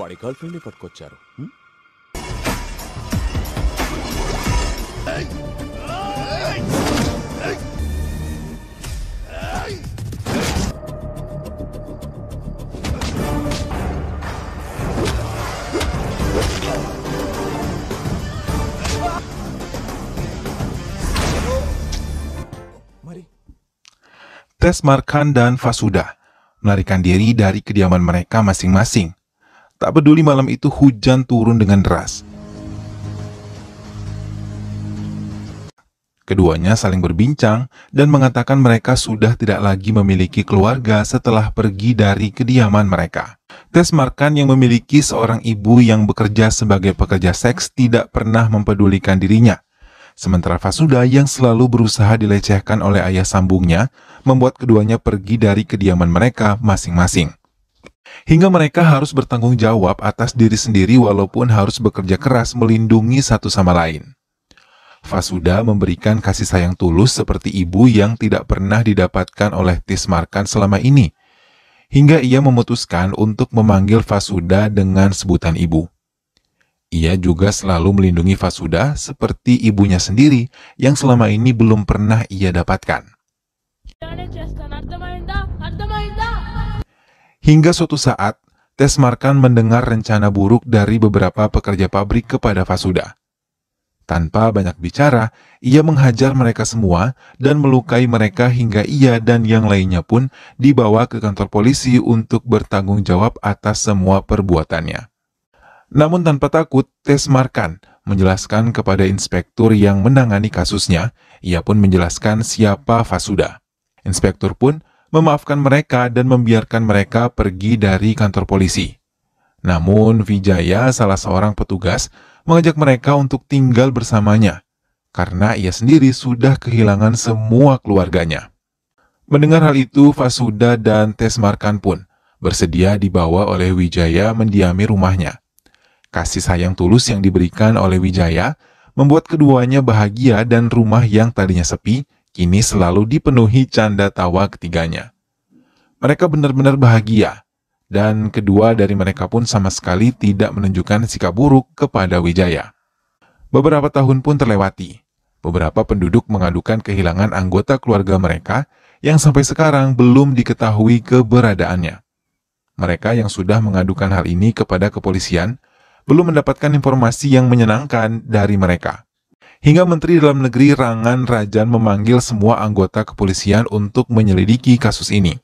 వాడి గర్ల్ ఫ్రెండ్ని పట్టుకొచ్చారు Tes Markan dan Fasuda melarikan diri dari kediaman mereka masing-masing Tak peduli malam itu hujan turun dengan deras. Keduanya saling berbincang dan mengatakan mereka sudah tidak lagi memiliki keluarga setelah pergi dari kediaman mereka. Tes Markan yang memiliki seorang ibu yang bekerja sebagai pekerja seks tidak pernah mempedulikan dirinya. Sementara Fasuda yang selalu berusaha dilecehkan oleh ayah sambungnya membuat keduanya pergi dari kediaman mereka masing-masing. Hingga mereka harus bertanggung jawab atas diri sendiri walaupun harus bekerja keras melindungi satu sama lain. Fasuda memberikan kasih sayang tulus seperti ibu yang tidak pernah didapatkan oleh Tismarkan selama ini, hingga ia memutuskan untuk memanggil Fasuda dengan sebutan ibu. Ia juga selalu melindungi Fasuda seperti ibunya sendiri yang selama ini belum pernah ia dapatkan. Hingga suatu saat, Tes Markan mendengar rencana buruk dari beberapa pekerja pabrik kepada Fasuda. Tanpa banyak bicara, ia menghajar mereka semua dan melukai mereka hingga ia dan yang lainnya pun dibawa ke kantor polisi untuk bertanggung jawab atas semua perbuatannya. Namun tanpa takut, Tes Markan menjelaskan kepada inspektur yang menangani kasusnya, ia pun menjelaskan siapa Fasuda. Inspektur pun memaafkan mereka dan membiarkan mereka pergi dari kantor polisi. Namun Vijaya, salah seorang petugas, mengajak mereka untuk tinggal bersamanya karena ia sendiri sudah kehilangan semua keluarganya. Mendengar hal itu, Fasuda dan Tesmarkan pun bersedia dibawa oleh Wijaya mendiami rumahnya. Kasih sayang tulus yang diberikan oleh Wijaya membuat keduanya bahagia dan rumah yang tadinya sepi kini selalu dipenuhi canda tawa ketiganya. Mereka benar-benar bahagia, dan kedua dari mereka pun sama sekali tidak menunjukkan sikap buruk kepada Wijaya. Beberapa tahun pun terlewati. Beberapa penduduk mengadukan kehilangan anggota keluarga mereka yang sampai sekarang belum diketahui keberadaannya. Mereka yang sudah mengadukan hal ini kepada kepolisian belum mendapatkan informasi yang menyenangkan dari mereka. Hingga Menteri Dalam Negeri Rangan Rajan memanggil semua anggota kepolisian untuk menyelidiki kasus ini.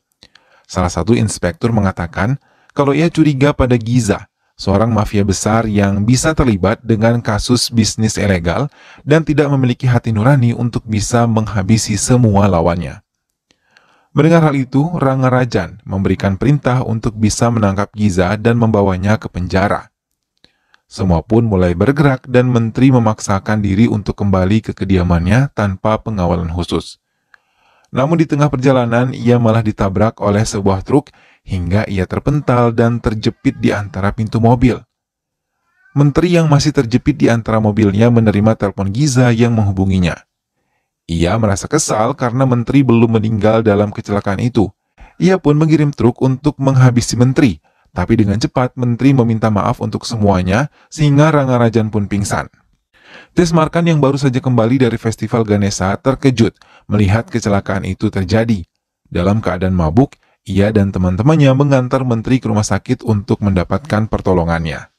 Salah satu inspektur mengatakan kalau ia curiga pada Giza, seorang mafia besar yang bisa terlibat dengan kasus bisnis ilegal dan tidak memiliki hati nurani untuk bisa menghabisi semua lawannya. Mendengar hal itu, Ranga Rajan memberikan perintah untuk bisa menangkap Giza dan membawanya ke penjara. Semua pun mulai bergerak dan menteri memaksakan diri untuk kembali ke kediamannya tanpa pengawalan khusus. Namun di tengah perjalanan, ia malah ditabrak oleh sebuah truk hingga ia terpental dan terjepit di antara pintu mobil. Menteri yang masih terjepit di antara mobilnya menerima telepon Giza yang menghubunginya. Ia merasa kesal karena menteri belum meninggal dalam kecelakaan itu. Ia pun mengirim truk untuk menghabisi menteri, tapi dengan cepat menteri meminta maaf untuk semuanya sehingga Rangarajan pun pingsan. Tes Markan yang baru saja kembali dari festival Ganesha terkejut melihat kecelakaan itu terjadi. Dalam keadaan mabuk, ia dan teman-temannya mengantar menteri ke rumah sakit untuk mendapatkan pertolongannya.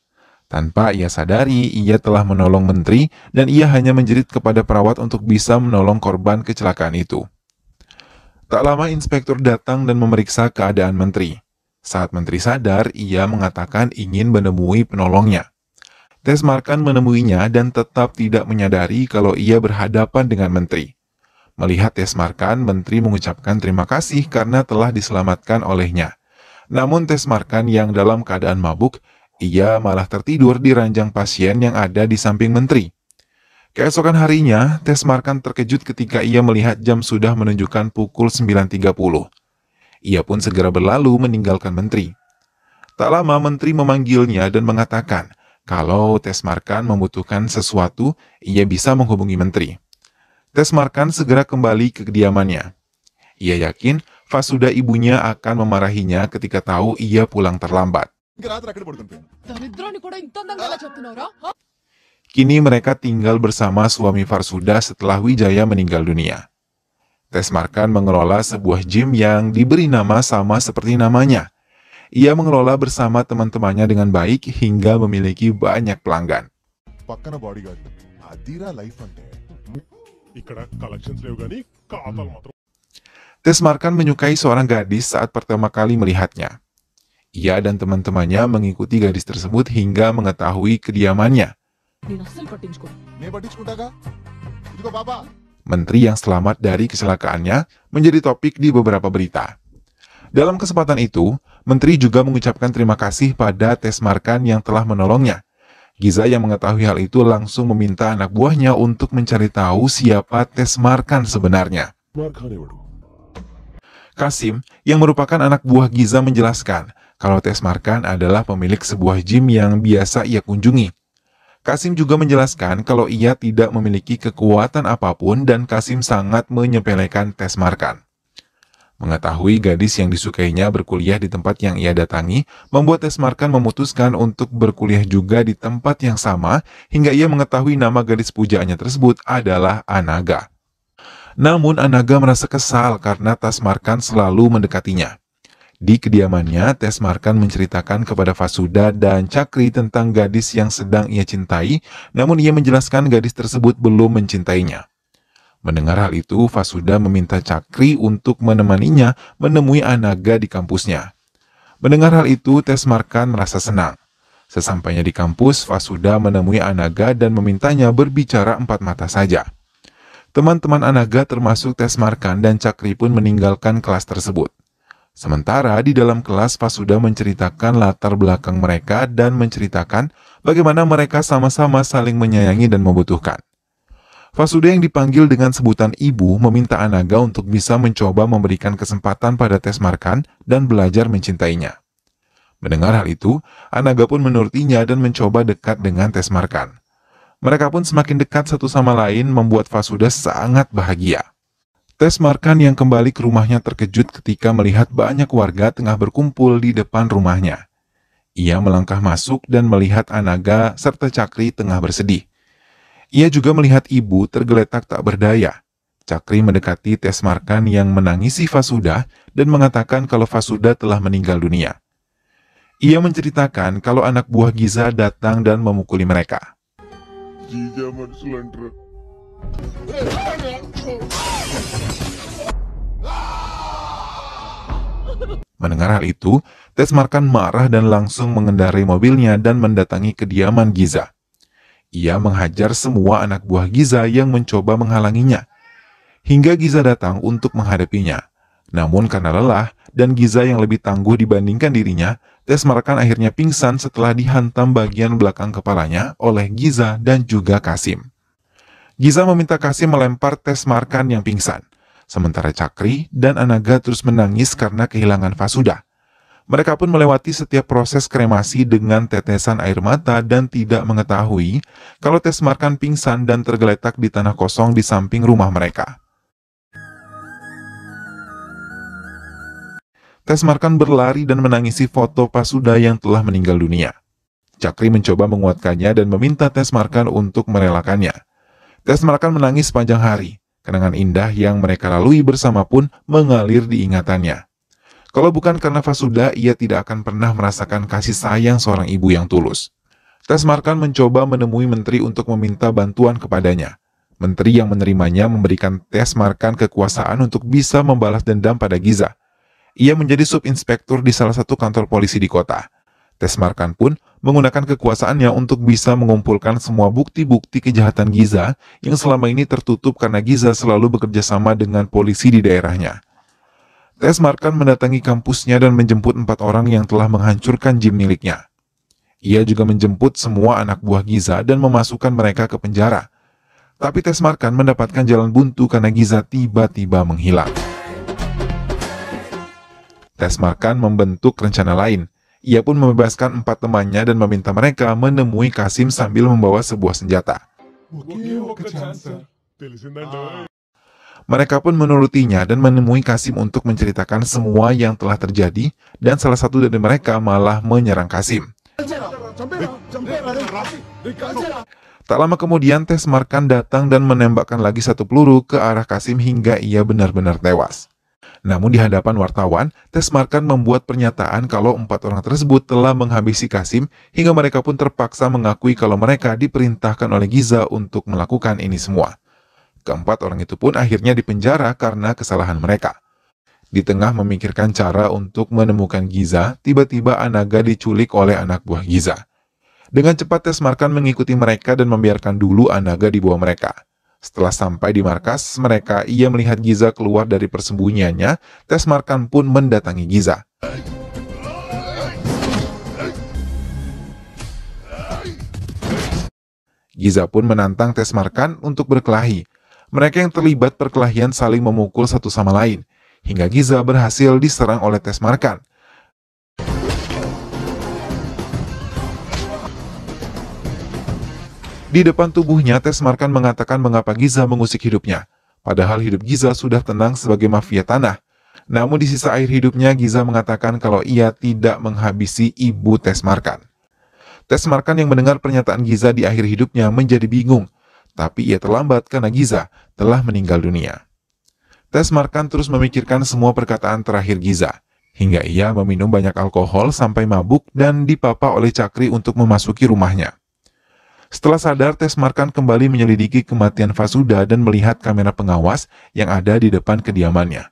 Tanpa ia sadari, ia telah menolong menteri dan ia hanya menjerit kepada perawat untuk bisa menolong korban kecelakaan itu. Tak lama inspektur datang dan memeriksa keadaan menteri. Saat menteri sadar, ia mengatakan ingin menemui penolongnya. Tes Markan menemuinya dan tetap tidak menyadari kalau ia berhadapan dengan menteri. Melihat Tes Markan, menteri mengucapkan terima kasih karena telah diselamatkan olehnya. Namun Tes Markan yang dalam keadaan mabuk, ia malah tertidur di ranjang pasien yang ada di samping menteri. Keesokan harinya, Tes Markan terkejut ketika ia melihat jam sudah menunjukkan pukul 9.30. Ia pun segera berlalu meninggalkan menteri. Tak lama menteri memanggilnya dan mengatakan, kalau Tes Markan membutuhkan sesuatu, ia bisa menghubungi menteri. Tes Markan segera kembali ke kediamannya. Ia yakin Fasuda ibunya akan memarahinya ketika tahu ia pulang terlambat. Kini mereka tinggal bersama suami Farsuda setelah Wijaya meninggal dunia. Tes Markan mengelola sebuah gym yang diberi nama sama seperti namanya, ia mengelola bersama teman-temannya dengan baik hingga memiliki banyak pelanggan. Tes Markan menyukai seorang gadis saat pertama kali melihatnya. Ia dan teman-temannya mengikuti gadis tersebut hingga mengetahui kediamannya. Menteri yang selamat dari kecelakaannya menjadi topik di beberapa berita. Dalam kesempatan itu, Menteri juga mengucapkan terima kasih pada Tes Markan yang telah menolongnya. Giza yang mengetahui hal itu langsung meminta anak buahnya untuk mencari tahu siapa Tes Markan sebenarnya. Kasim, yang merupakan anak buah Giza menjelaskan kalau Tes Markan adalah pemilik sebuah gym yang biasa ia kunjungi. Kasim juga menjelaskan kalau ia tidak memiliki kekuatan apapun dan Kasim sangat menyepelekan Tes Markan. Mengetahui gadis yang disukainya berkuliah di tempat yang ia datangi, membuat Esmarkan memutuskan untuk berkuliah juga di tempat yang sama hingga ia mengetahui nama gadis pujaannya tersebut adalah Anaga. Namun Anaga merasa kesal karena Tasmarkan selalu mendekatinya. Di kediamannya, Tasmarkan menceritakan kepada Fasuda dan Cakri tentang gadis yang sedang ia cintai, namun ia menjelaskan gadis tersebut belum mencintainya. Mendengar hal itu, Fasuda meminta Cakri untuk menemaninya menemui Anaga di kampusnya. Mendengar hal itu, Tesmarkan merasa senang. Sesampainya di kampus, Fasuda menemui Anaga dan memintanya berbicara empat mata saja. Teman-teman Anaga termasuk Tesmarkan dan Cakri pun meninggalkan kelas tersebut. Sementara di dalam kelas Fasuda menceritakan latar belakang mereka dan menceritakan bagaimana mereka sama-sama saling menyayangi dan membutuhkan. Fasude yang dipanggil dengan sebutan ibu meminta Anaga untuk bisa mencoba memberikan kesempatan pada tes Markan dan belajar mencintainya. Mendengar hal itu, Anaga pun menurutinya dan mencoba dekat dengan tes Markan. Mereka pun semakin dekat satu sama lain membuat Fasude sangat bahagia. Tes Markan yang kembali ke rumahnya terkejut ketika melihat banyak warga tengah berkumpul di depan rumahnya. Ia melangkah masuk dan melihat Anaga serta Cakri tengah bersedih. Ia juga melihat ibu tergeletak tak berdaya. Cakri mendekati Tes Markan yang menangisi Fasuda dan mengatakan kalau Fasuda telah meninggal dunia. Ia menceritakan kalau anak buah Giza datang dan memukuli mereka. Mendengar hal itu, Tes Markan marah dan langsung mengendarai mobilnya dan mendatangi kediaman Giza. Ia menghajar semua anak buah Giza yang mencoba menghalanginya. Hingga Giza datang untuk menghadapinya. Namun karena lelah dan Giza yang lebih tangguh dibandingkan dirinya, Tes Marakan akhirnya pingsan setelah dihantam bagian belakang kepalanya oleh Giza dan juga Kasim. Giza meminta Kasim melempar Tes Markan yang pingsan. Sementara Cakri dan Anaga terus menangis karena kehilangan Fasuda. Mereka pun melewati setiap proses kremasi dengan tetesan air mata dan tidak mengetahui kalau tes markan pingsan dan tergeletak di tanah kosong di samping rumah mereka. Tes markan berlari dan menangisi foto Pasuda yang telah meninggal dunia. Cakri mencoba menguatkannya dan meminta tes markan untuk merelakannya. Tes markan menangis sepanjang hari. Kenangan indah yang mereka lalui bersama pun mengalir di ingatannya. Kalau bukan karena Fasuda, ia tidak akan pernah merasakan kasih sayang seorang ibu yang tulus. Tesmarkan mencoba menemui menteri untuk meminta bantuan kepadanya. Menteri yang menerimanya memberikan Tes Markan kekuasaan untuk bisa membalas dendam pada Giza. Ia menjadi subinspektur di salah satu kantor polisi di kota. Tesmarkan pun menggunakan kekuasaannya untuk bisa mengumpulkan semua bukti-bukti kejahatan Giza yang selama ini tertutup karena Giza selalu bekerja sama dengan polisi di daerahnya. Tes Markan mendatangi kampusnya dan menjemput empat orang yang telah menghancurkan gym miliknya. Ia juga menjemput semua anak buah Giza dan memasukkan mereka ke penjara. Tapi Tes Markan mendapatkan jalan buntu karena Giza tiba-tiba menghilang. Tes Markan membentuk rencana lain. Ia pun membebaskan empat temannya dan meminta mereka menemui Kasim sambil membawa sebuah senjata. Mereka pun menurutinya dan menemui Kasim untuk menceritakan semua yang telah terjadi dan salah satu dari mereka malah menyerang Kasim. Tak lama kemudian Tes Markan datang dan menembakkan lagi satu peluru ke arah Kasim hingga ia benar-benar tewas. Namun di hadapan wartawan, Tes Markan membuat pernyataan kalau empat orang tersebut telah menghabisi Kasim hingga mereka pun terpaksa mengakui kalau mereka diperintahkan oleh Giza untuk melakukan ini semua. Keempat orang itu pun akhirnya dipenjara karena kesalahan mereka. Di tengah memikirkan cara untuk menemukan Giza, tiba-tiba Anaga diculik oleh anak buah Giza. Dengan cepat Tes Markan mengikuti mereka dan membiarkan dulu Anaga dibawa mereka. Setelah sampai di markas mereka, ia melihat Giza keluar dari persembunyiannya, Tes Markan pun mendatangi Giza. Giza pun menantang Tes Markan untuk berkelahi, mereka yang terlibat perkelahian saling memukul satu sama lain, hingga Giza berhasil diserang oleh Tes Markan. Di depan tubuhnya, Tes Markan mengatakan mengapa Giza mengusik hidupnya. Padahal hidup Giza sudah tenang sebagai mafia tanah. Namun di sisa akhir hidupnya, Giza mengatakan kalau ia tidak menghabisi ibu Tes Markan. Tes Markan yang mendengar pernyataan Giza di akhir hidupnya menjadi bingung tapi ia terlambat karena Giza telah meninggal dunia. Tes Markan terus memikirkan semua perkataan terakhir Giza, hingga ia meminum banyak alkohol sampai mabuk dan dipapa oleh Cakri untuk memasuki rumahnya. Setelah sadar, Tes Markan kembali menyelidiki kematian Fasuda dan melihat kamera pengawas yang ada di depan kediamannya.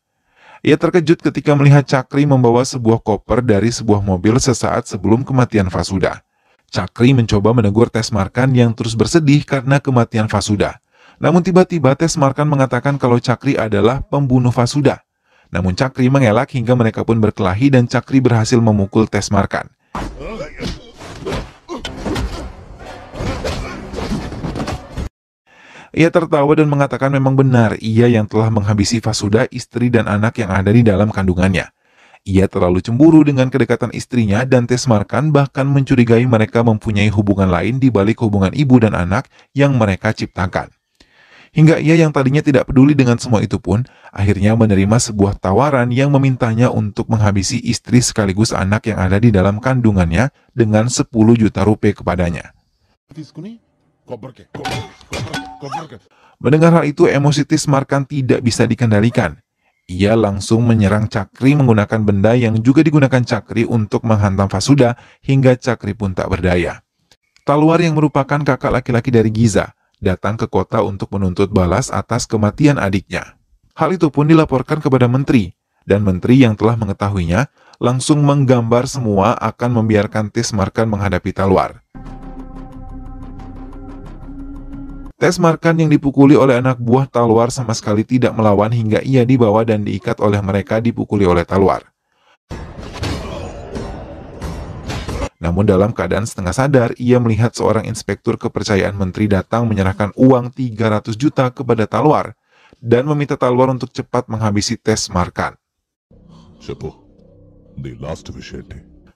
Ia terkejut ketika melihat Cakri membawa sebuah koper dari sebuah mobil sesaat sebelum kematian Fasuda. Cakri mencoba menegur Tes Markan yang terus bersedih karena kematian Fasuda. Namun tiba-tiba Tes Markan mengatakan kalau Cakri adalah pembunuh Fasuda. Namun Cakri mengelak hingga mereka pun berkelahi dan Cakri berhasil memukul Tes Markan. Ia tertawa dan mengatakan memang benar ia yang telah menghabisi Fasuda, istri dan anak yang ada di dalam kandungannya. Ia terlalu cemburu dengan kedekatan istrinya dan Tesmarkan bahkan mencurigai mereka mempunyai hubungan lain di balik hubungan ibu dan anak yang mereka ciptakan. Hingga ia yang tadinya tidak peduli dengan semua itu pun, akhirnya menerima sebuah tawaran yang memintanya untuk menghabisi istri sekaligus anak yang ada di dalam kandungannya dengan 10 juta rupiah kepadanya. Mendengar hal itu, emosi Tismarkan tidak bisa dikendalikan. Ia langsung menyerang Cakri menggunakan benda yang juga digunakan Cakri untuk menghantam Fasuda hingga Cakri pun tak berdaya. Talwar yang merupakan kakak laki-laki dari Giza datang ke kota untuk menuntut balas atas kematian adiknya. Hal itu pun dilaporkan kepada menteri, dan menteri yang telah mengetahuinya langsung menggambar semua akan membiarkan Tismarkan menghadapi Talwar. Tes Markan yang dipukuli oleh anak buah Talwar sama sekali tidak melawan hingga ia dibawa dan diikat oleh mereka dipukuli oleh Talwar. Namun dalam keadaan setengah sadar, ia melihat seorang inspektur kepercayaan menteri datang menyerahkan uang 300 juta kepada Talwar dan meminta Talwar untuk cepat menghabisi tes Markan.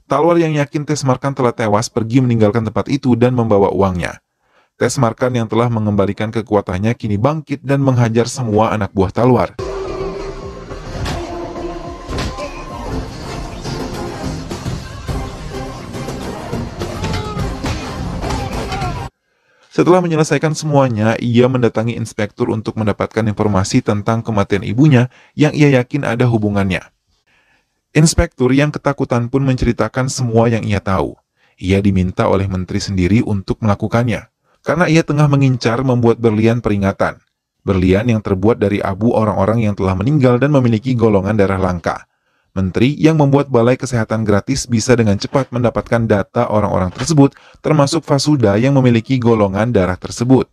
Talwar yang yakin tes Markan telah tewas pergi meninggalkan tempat itu dan membawa uangnya. Tes Markan yang telah mengembalikan kekuatannya kini bangkit dan menghajar semua anak buah Talwar. Setelah menyelesaikan semuanya, ia mendatangi inspektur untuk mendapatkan informasi tentang kematian ibunya yang ia yakin ada hubungannya. Inspektur yang ketakutan pun menceritakan semua yang ia tahu. Ia diminta oleh menteri sendiri untuk melakukannya karena ia tengah mengincar membuat berlian peringatan. Berlian yang terbuat dari abu orang-orang yang telah meninggal dan memiliki golongan darah langka. Menteri yang membuat Balai Kesehatan gratis bisa dengan cepat mendapatkan data orang-orang tersebut, termasuk Fasuda yang memiliki golongan darah tersebut.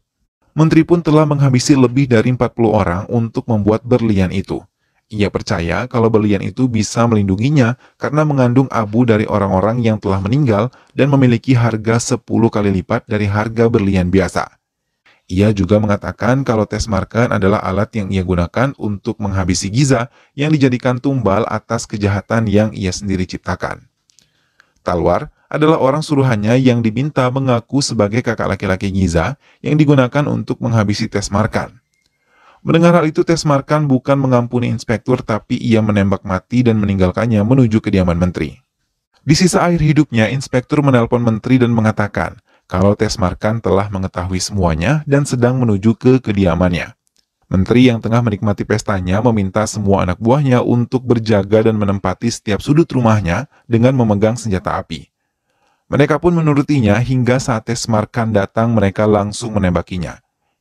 Menteri pun telah menghabisi lebih dari 40 orang untuk membuat berlian itu. Ia percaya kalau berlian itu bisa melindunginya karena mengandung abu dari orang-orang yang telah meninggal dan memiliki harga 10 kali lipat dari harga berlian biasa. Ia juga mengatakan kalau tes markan adalah alat yang ia gunakan untuk menghabisi Giza yang dijadikan tumbal atas kejahatan yang ia sendiri ciptakan. Talwar adalah orang suruhannya yang diminta mengaku sebagai kakak laki-laki Giza yang digunakan untuk menghabisi tes markan. Mendengar hal itu, Tes Markan bukan mengampuni inspektur, tapi ia menembak mati dan meninggalkannya menuju kediaman menteri. Di sisa akhir hidupnya, inspektur menelpon menteri dan mengatakan kalau Tes Markan telah mengetahui semuanya dan sedang menuju ke kediamannya. Menteri yang tengah menikmati pestanya meminta semua anak buahnya untuk berjaga dan menempati setiap sudut rumahnya dengan memegang senjata api. Mereka pun menurutinya hingga saat Tes Markan datang mereka langsung menembakinya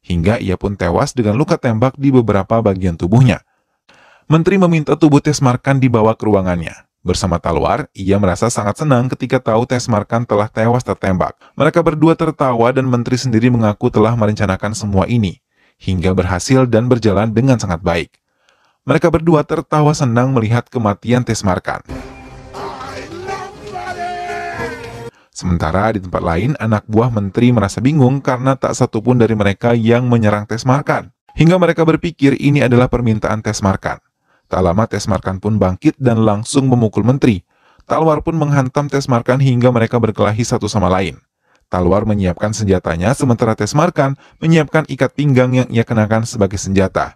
hingga ia pun tewas dengan luka tembak di beberapa bagian tubuhnya. Menteri meminta tubuh Tes Markan dibawa ke ruangannya. Bersama Talwar, ia merasa sangat senang ketika tahu Tes Markan telah tewas tertembak. Mereka berdua tertawa dan Menteri sendiri mengaku telah merencanakan semua ini, hingga berhasil dan berjalan dengan sangat baik. Mereka berdua tertawa senang melihat kematian Tes Markan. Sementara di tempat lain, anak buah menteri merasa bingung karena tak satupun dari mereka yang menyerang tes markan. Hingga mereka berpikir ini adalah permintaan tes markan. Tak lama tes markan pun bangkit dan langsung memukul menteri. Talwar pun menghantam tes markan hingga mereka berkelahi satu sama lain. Talwar menyiapkan senjatanya sementara tes markan menyiapkan ikat pinggang yang ia kenakan sebagai senjata.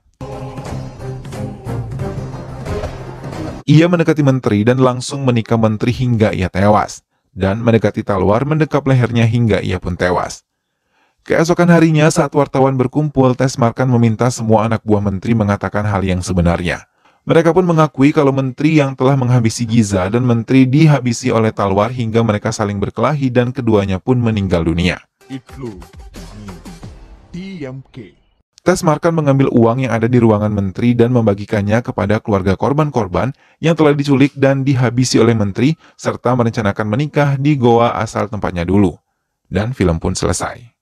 Ia mendekati menteri dan langsung menikam menteri hingga ia tewas dan mendekati Talwar mendekap lehernya hingga ia pun tewas. Keesokan harinya saat wartawan berkumpul, Tes Markan meminta semua anak buah menteri mengatakan hal yang sebenarnya. Mereka pun mengakui kalau menteri yang telah menghabisi Giza dan menteri dihabisi oleh Talwar hingga mereka saling berkelahi dan keduanya pun meninggal dunia. Iklu. diam Tes Markan mengambil uang yang ada di ruangan menteri dan membagikannya kepada keluarga korban-korban yang telah diculik dan dihabisi oleh menteri serta merencanakan menikah di goa asal tempatnya dulu. Dan film pun selesai.